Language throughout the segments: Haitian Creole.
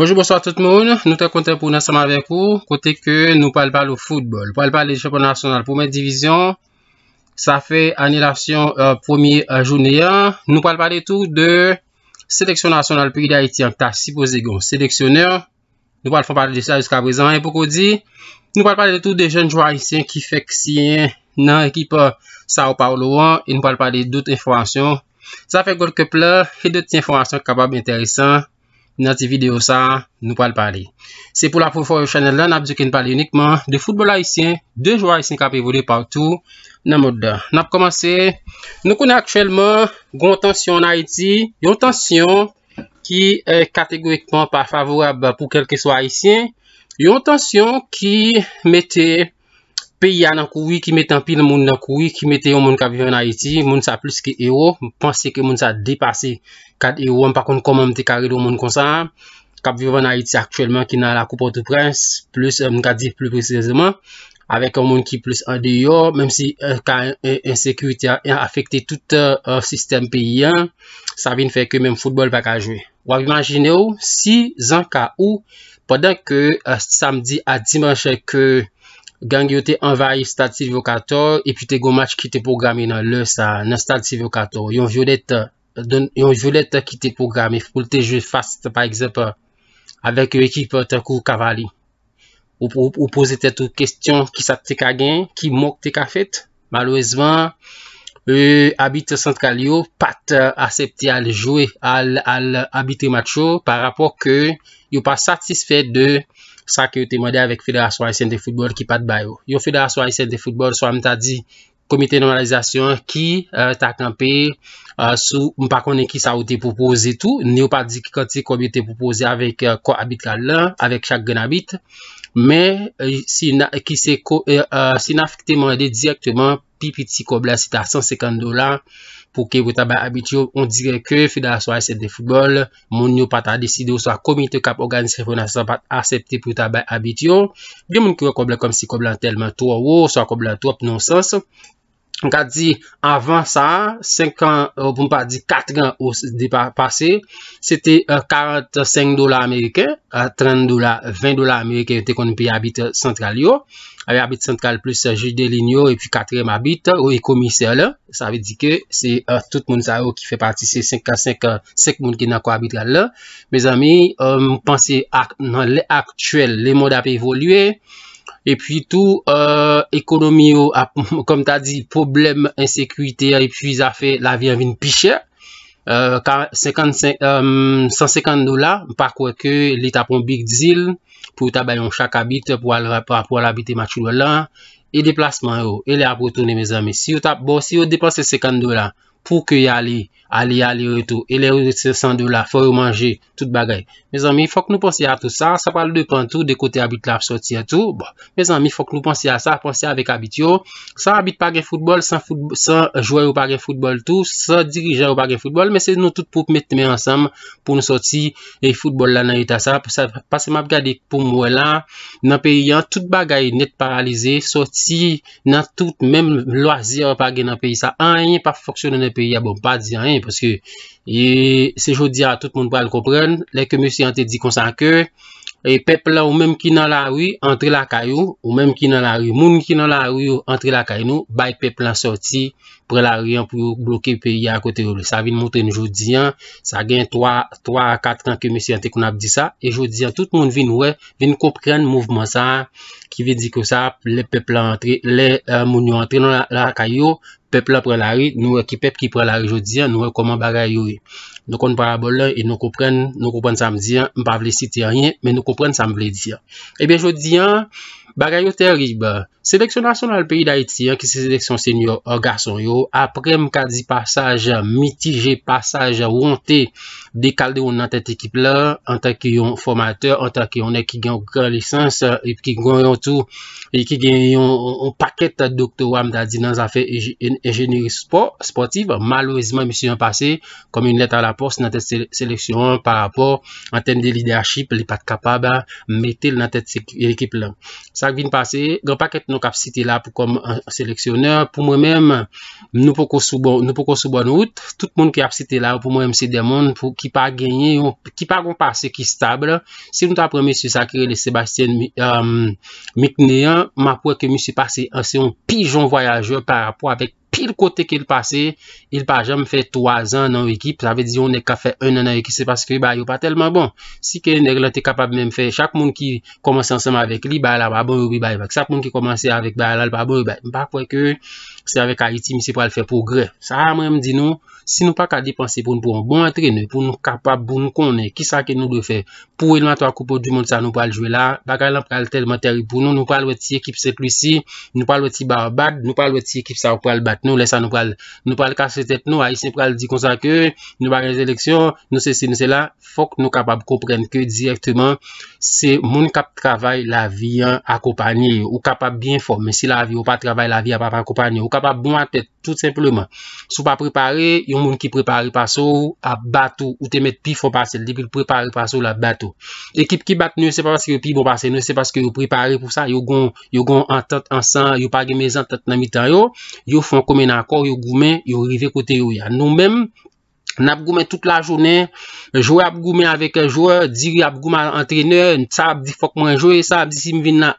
Bonjou, bonsoir tout moun, nou te konten pou nan seman vek ou, kote ke nou pal pal ou foudbol. Pal pal de chepon nasyonal pou men divizyon, sa fe anilasyon pwomi jouni an. Nou pal pal de tou de seleksyon nasyonal pou iday ti an, ta sipo zekon seleksyoner. Nou pal fan pal de sa jusqu'a prezant. E pou kodi, nou pal pal de tou de jen jouay ti an ki fek si an nan ekip sa ou pal ou an. E nou pal pal de dout informasyon. Sa fe gout kepla, e dout informasyon kabab interesan. Nante video sa, nou pal pale. Se pou la profo yo chanel la, nan ap jo ken pale unikman de foutbol haisyen, de jwa haisyen ka pe vode poutou nan modda. Nan ap komanse, nou konen akchelman yon tansyon naiti, yon tansyon ki kategorikman pa favorab pou kelke so haisyen. Yon tansyon ki mette... Peya nan kouwi ki met an pil moun nan kouwi ki mete yon moun kab viva nan Haiti, moun sa plus ki eyo, mpansi ke moun sa depase kat eyo an, pakoun koman mte kare do moun konsan, kab viva nan Haiti aktuelman ki nan la Koupo de Prince, plus euh, mn kadi plus presezeman, avek yon moun ki plus an deyo, mèm si euh, ka ensekuriti euh, an afekte tout an sistem peyi an, sa vin fè ke mèm foutbol pa ka jwe. Wap imagine yo, si zan ka ou, poden ke samdi a dimanche ke... gang yo te envaye stadi sivyo kato, epi te go mach ki te programe nan lè sa, nan stadi sivyo kato. Yon violette ki te programe, pou te jwe fast, pa eksepe, avek yo ekip te kou kavali. Ou pose te tou kestyon ki sa te kagen, ki mok te ka fet, malouezvan, yo abite Sankal yo, pat asepte al jwe, al abite macho, par rapor ke yo pa satisfè de Sa ki yo te mwede avèk Federa Swaye Sente Futbol ki pat bayo. Yo Federa Swaye Sente Futbol, swam ta di komite normalizasyon ki euh, ta kampe euh, sou mpa konen ki sa ou te popoze tou. Ni ou pa di ki konti komite popoze avèk kwa abit la lan, avèk chak gen abit. Men, euh, si na fi te mwede direktman, pi pi ti kobla si ta 150 dolan. pou ke wou tabay abityon, on dire ke fide la soye se de fibol, moun nou pata deside ou sa komite kap organise reponasyon pata asepte pou tabay abityon, di moun ki wakoblan kom si koblan telman to wou, ou sa koblan to ap nonsens, Mwen ka di, avan sa, 5 an, euh, pou mwen pa di 4 an ou se di pase, se te 45 dola Amerike, 30 dola, 20 dola Amerike te konen pe yon abit sentral yo. Avye abit sentral plus euh, jil de lini yo, e pi 4 em abit, ou yon komiser la. Sa ve di ke, se euh, tout moun sa yo ki fe pati se 5 an 5 an, 5 moun ki nan ko abit gal la. Me zami, mwen panse nan le aktuel, le mod ap evolue, E pwi tou ekonomi yo, kom ta di, problem, insekwite, e pwi za fe la vi avin piche. 150 dola, pa kweke li tapon big zil pou tabayon chak abit pou al abite machoulo la. E deplasman yo, e le apotouni me zame. Si yo tap, bon, si yo depanse 50 dola. pou ke y ali, ali, ali, reto e le rete se sandou la, fò y manje tout bagay, me zanmi, fòk nou ponsi a tout sa sa pal de pantou, de kote abit la soti a tout, bo, me zanmi, fòk nou ponsi a sa, ponsi a vek abit yo sa abit page foutbol, sa jouay ou page foutbol tou, sa dirijan ou page foutbol, me se nou tout pou mèt me ansam pou nou soti e foutbol la nan yta sa, pasè map gade pou mwè la, nan peyi, yon tout bagay net paralize, soti nan tout, menm loazir ou page nan peyi sa, an yon pa foksyonne peyi a bom pa diyan en, se jodi a, tout moun pral kopren, le kemisi an te di konsan ke, e pep la ou menm ki nan la ou, entre la kayo, ou menm ki nan la ou, moun ki nan la ou, entre la kayo nou, bay pep la sorti, pre la ou, an pou blokir peyi a kote ou, sa vin moun tren jodi an, sa gen 3-4 an kemisi an te konab di sa, e jodi an, tout moun vin ou, vin kopren mouvman sa, ki vin di kon sa, le pep la entre, le euh, moun yo entre nan la kayo, pep la pre la ri, nou e ki pep ki pre la ri, jodi, nou e koman bagay yo e. Nou konn parabol la, e nou koupren, nou koupren sa m diyan, m pa vle siti anye, men nou koupren sa m vle diyan. E ben jodi, bagay yo terib, seleksyon nasyon nan l peyi da iti, an ki se seleksyon senyo, an euh, gason yo, aprem kadi pasaj, mitije pasaj, wante, dekalde ou nan tet ekip la, an ta ki yon formateur, an ta ki yon ne ki gen kare lisans, ki gen yon tou ki gen yon paket doktor wam da di nan zafè enjeneri sportiv, malouizman misi yon pase, kom yon leta la post nan tet seleksyon, par rapport an ten de lideachip, li pat kapab metel nan tet ekip la sak vin pase, gen paket nou kap siti la pou kom seleksyoner. Pou mwen men, nou pou kon sou bon out. Tout moun ki kap siti la pou mwen mse deman pou ki pa genye, ki pa kom pase ki stable. Se nou ta prome se sakire le Sébastien euh, Meknean, ma pou ke mi se pase ase an pijon voyaje par apou avèk il kote ki il pase, il pa jom fe 3 an nan wikip, la ve di yo ne ka fe 1 an nan wikip, se paske ba yo pa telman bon, si ke negle te kapab men fe, chak moun ki komanse ansenman vek li ba la ba bo, ou bi ba yo vek, chak moun ki komanse avek ba la ba bo, ou bi ba yo vek se avèk a iti misi pral fè progrè. Sa amèm di nou, si nou pa kade panse pou nou pou an bon atrene, pou nou kapab pou nou konè, ki sa ke nou lè fè, pou elwa to akupo di moun sa nou pral jwè la, bakal an pral tel materi pou nou, nou pral wè ti ekip se plou si, nou pral wè ti bar bak, nou pral wè ti ekip sa wè pral bat, nou lè sa nou pral, nou pral kase tep nou, a isi pral di konsakè, nou pral rejè lèksyon, nou se si nou se la, fòk nou kapab komprenn ke direktman se moun kap travè la vi akopanyè, ou pa bon a tet, tout simpleman. Sou pa prepare, yon moun ki prepare pa sou a batou, ou te met pi fon pasel debil prepare pa sou la batou. Ekip ki bat nou, se pa paske pi fon pasel nou, se paske yon prepare pou sa, yon gon yon gon antat ansan, yon pa gemezant antat nan mitan yon, yon fon kome nan kor, yon goumen, yon rive kote yon ya. Nou men, nan goumen tout la jounen, jouè ap goumen avèk jouè, diri ap goumen antrenè, sa ap di fok mwen jouè, sa ap di si mwen vin nan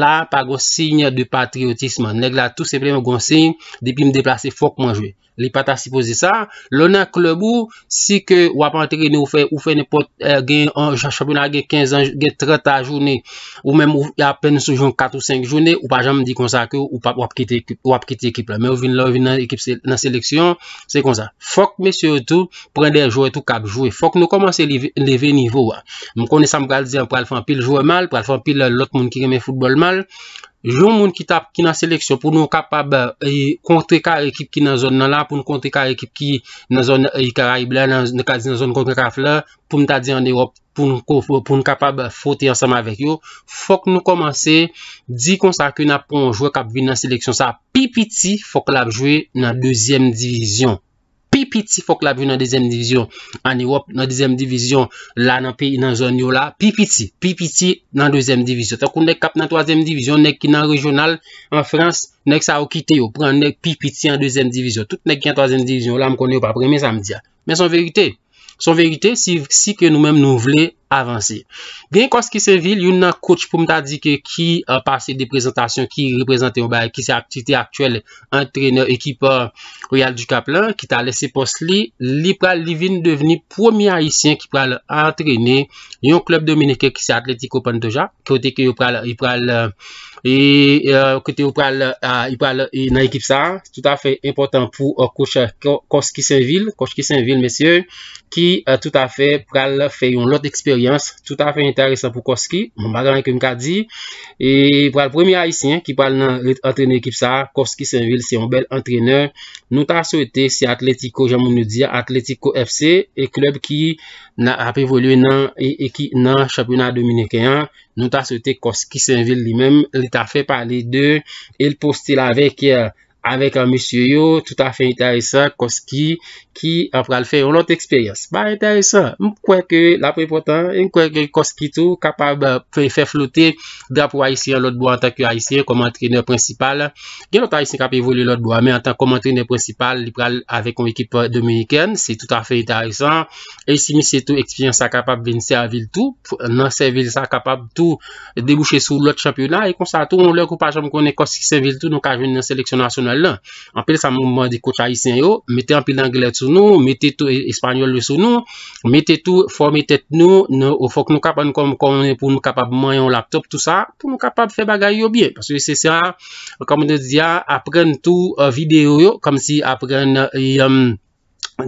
la pa gonsigne de patriotisme neg la tout sepreme gonsigne depi mdeplase fokmanjwe Li pata sipozi sa, lona kloubou, si ke wap anterine ou fe ne pot eh, gen en championat gen 15 an, gen 30 an jounen, ou menm ou apen soujon 4 ou 5 jounen, ou pa jam di konsa ke ou wap kite ekip la. Me ou vin la, ou vin nan ekip nan seleksyon, se konsa. Fok me surtout prende jou etou kak jou etou. Fok nou komanse leve nivou wa. Mkone sa mkal di an pral fan pil jowe mal, pral fan pil lot moun ki reme foutbol mal. Jou moun ki tap ki nan seleksyon pou nou kapab eh, kontre ka ekip ki nan zon nan la, pou nou kontre ka ekip ki nan zon yi kara yi blan, nan zon kontre ka fle, pou nou kapab fote yon sama vek yo, fok nou komanse di konsak yon ap pou nou jwe kap vi nan seleksyon sa pi piti fok la ap jwe nan dezyem divizyon. Pi piti fok la brin nan dezem divizyon an Ewop, nan dezem divizyon la nan pi nan zon yo la. Pi piti, pi piti nan dezem divizyon. Fakoun nek kap nan toazem divizyon, nek ki nan rejonal an Frans, nek sa okite yo. Pran nek pi piti nan dezem divizyon. Tout nek ki nan toazem divizyon yo la, m kon yo pa premen sa m diya. Men son verite, son verite, si ke nou men nou vle... avansi. Gen Koski Saint-Ville, yon nan kouch pou mta dike ki a euh, pase de prezentasyon ki reprezentyon ki se aktivite aktuel entrene ekipa euh, royal du Kaplan ki ta lese pos li, li pral li vin deveni pwomi haisyen ki pral entrene yon klop dominike ki se atletiko pan toja, kote ki yon pral euh, yon ekip sa, tout afe important pou kouch Koski Saint-Ville kouch Koski Saint-Ville, mesye, ki tout afe pral feyon lot ekspery tout afe interesa pou Korsky, mou mm-hmm. bagan ek mka di, e pou al premye Haitien ki pale nan entrene ekip sa, Korsky Saint-Ville se yon bel entreneur, nou ta souete si Atletico FC, e klub ki ap evolue nan championat 2015, nou ta souete Korsky Saint-Ville li menm, li ta fe pale de, el poste la vekye, euh, avèk an Mr. Yo, tout afèn itèresan koski ki ap pral fè yon lot eksperyans. M kwen kè la prèpotan, m kwen kè koski tou kapab fè flote dra pou Aisyen lot bo an tan ki Aisyen komantrine principal. Gen lot Aisyen kap evoli lot bo, an tan komantrine principal li pral avèk yon ekip dominikèn, se tout afèn itèresan. E si misi tou eksperyans akapab ven se avil tou, nan se avil sa akapab tou debouche sou lot champion la, e konsa tou, m konen koski se avil tou, nou ka ven nan seleksyon nasyonal. anpil sa moun mwen di kouta isen yo, mette anpil langlet sou nou, mette tou espanyol sou nou, mette tou fò mette nou, ou fòk nou kapab mwen yon laptop tout sa, pou mwen kapab fè bagay yo byen, paswè se sa, kom mwen de diya, apren tou euh, video yo, kom si apren euh, yon laptop, um,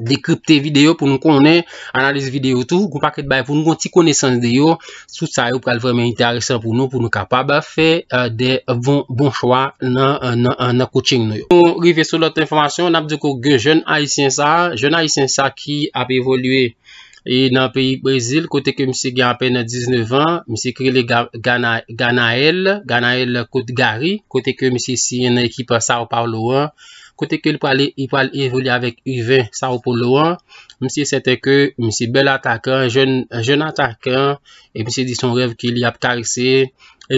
Dekrypte videyo pou nou konnen, analize videyo tou, goun paket bay pou nou gonti konesans deyo, sou sa yo pral vremen interesen pou nou, pou nou kapab fe de bon chwa nan kouching nou yo. Nou rive sou lote informasyon, nap di ko gen jen Aisyensa, jen Aisyensa ki ap evolue nan peyi Brezil, kote ke msi gen apen 19-20, msi krile Ganael, Ganael Kodgari, kote ke msi si yon ekipa Sao Parloa, Kote ke li pale evoli avèk Yvè Sao Poloan, msè sè teke msè bel atakè, jen atakè, msè di son rev ki li ap karese, e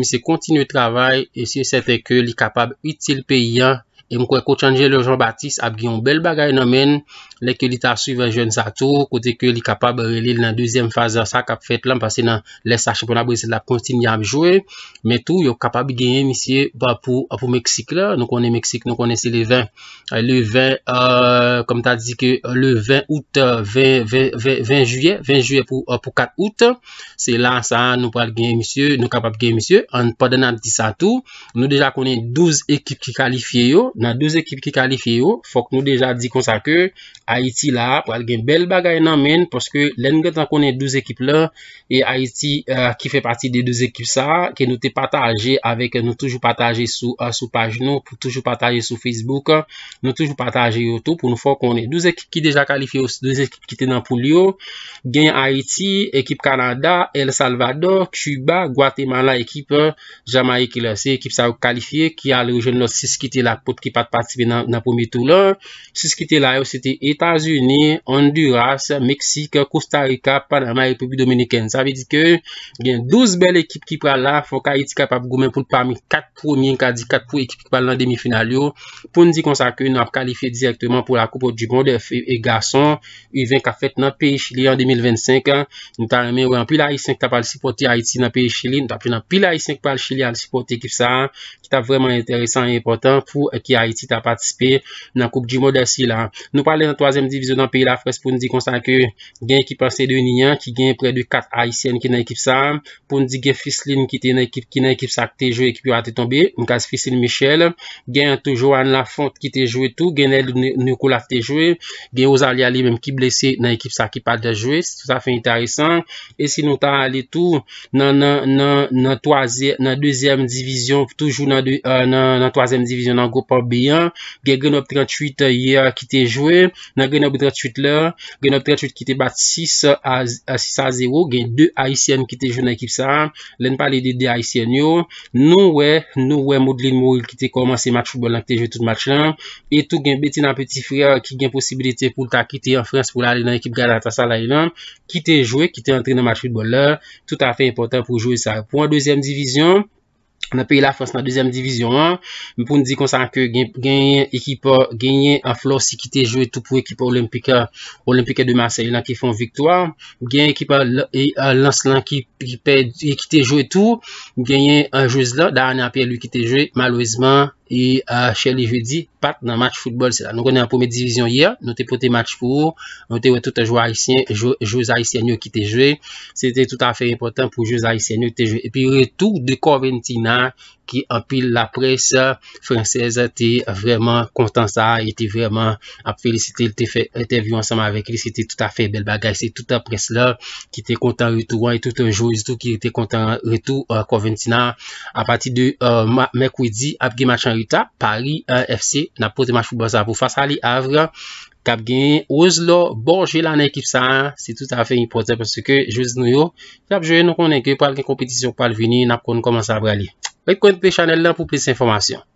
msè kontinu travay, msè e teke li kapab itil peyyan, e msè kou chanje le Jean-Baptiste ap gion bel bagay nan men, Lè ke li ta sui vè jwen sa tou, kote ke li kapab lè lè nan deuxième faze sa kap fèt lè, mpase nan lè sa chimponat bè, se la kontin ya jwè. Mè tou, yo kapab genye misye, pa pou Meksik lè. Nou konè Meksik, nou konè se le 20, euh, le 20, euh, kom ta di ke euh, le 20 out, 20 juyè, 20 juyè pou 4 out. Se lan sa, nou pal genye misye, nou kapab genye misye, an podè nan ti sa tou, nou deja konè 12 ekip ki kalifiye yo, nan 12 ekip ki kalifiye yo, fòk nou deja di kon sa kè, Haiti la pou al gen bel bagay nan men poske len gen tan konen dou ekip la e Haiti euh, ki fe pati de dou ekip sa, ke nou te pataje avek nou toujou pataje sou euh, page nou, pou toujou pataje sou Facebook nou toujou pataje yotou pou nou fon konen. Dou ekip ki deja kalifi dou ekip ki te nan pou Lyo, gen Haiti, ekip Kanada, El Salvador Cuba, Guatemala ekip Jamaiki la, se ekip sa ou kalifi ki ale ou jen nou sis ki te la pot ki pati pati pe nan pou metou la sis ki te la ou se te et Etasouni, Honduras, Meksik, Kostarika, Panama, Republik Dominiken. Sa ve di ke, gen 12 bel ekip ki pral la, fok a iti kapab gomen pou l'parmi 4 promien, kadi 4 ekip ki pral nan demifinal yo. Poun di konsa ke yon ap kalifiye direktoyman pou la koupo Djibouti, e gason, yon ven ka fet nan P.I. Chile en 2025. Nou ta remen wè an pi la I5 tapal si poti Haiti nan P.I. Chile, nou ta pli nan pi la I5 pal Chile an si poti ekip sa an, ta vreman enteresan e importan pou ki euh, Haiti ta patisipe nan koup di modasi la. Nou pale nan toazem divizyon nan Pays la Fresse pou nou di konstan ke gen ekip ase 2 niyan ki gen pre de 4 Haitien ki nan ekip sa. Poun di gen Fislin ki te nan ekip sa ki te jwe ekip yo ate tombe. Mkaz Fislin Michel gen toujou an la font ki te jwe tou. Gen el Nekola te jwe gen Ozali Ali menm ki blese nan ekip sa ki pat de jwe. Sou ta fe enteresan. E si nou ta ale tou nan toazem nan dezem divizyon pou toujou nan nan toazen divizyon nan goupan B1 gen genob 38 ki te jwe genob 38 ki te bat 6 6 a 0 gen 2 AICM ki te jwe nan ekip sa len pali de AICM yo nou we nou we Moudlin Moul ki te komanse match football nan ki te jwe tout match lan etou gen beti nan peti fre ki gen posibilite pou ta ki te yon frans pou la le nan ekip Galatasaray lan ki te jwe ki te antre nan match football lan tout afe important pou jwe sa pou an dezem divizyon N api la fons nan dezyem divizyon an, pou nou di konsan ke genye ekipa genye an flos ekite jwe tout pou ekipa olimpika de Marseille lan ki fon viktwa, genye ekipa lans e, lan ki ekite jwe tout, genye an jöz la da an api elu ekite jwe malouizman. e Chellevue di pat nan match football se la. Nou konè an poume divizyon yè, nou te pote match pou, nou te wè tout a jou aïsien, jou aïsien nou ki te jwè, se te tout a fè important pou jou aïsien nou ki te jwè. E pi retou de Corventina ki apil la presse fransèze te vreman kontan sa, e te vreman ap felicitè, te fè interview ansama avèk li, se te tout a fè bel bagay, se tout a presse la ki te kontan retou wè, e tout an jou, e tout ki te kontan retou Corventina. A pati de euh, Mekwedi apge match an Pari FC Na pote ma chou baza pou fasa li avre Kab gen oz lo Bon jè lan ekip sa Se tout a fe yi pote Pase ke jè z nou yo Kab jè nou konen ke pal gen kompetisyon pal vini Na p kon koman sa brali Wek konen pe chanel la pou plis informasyon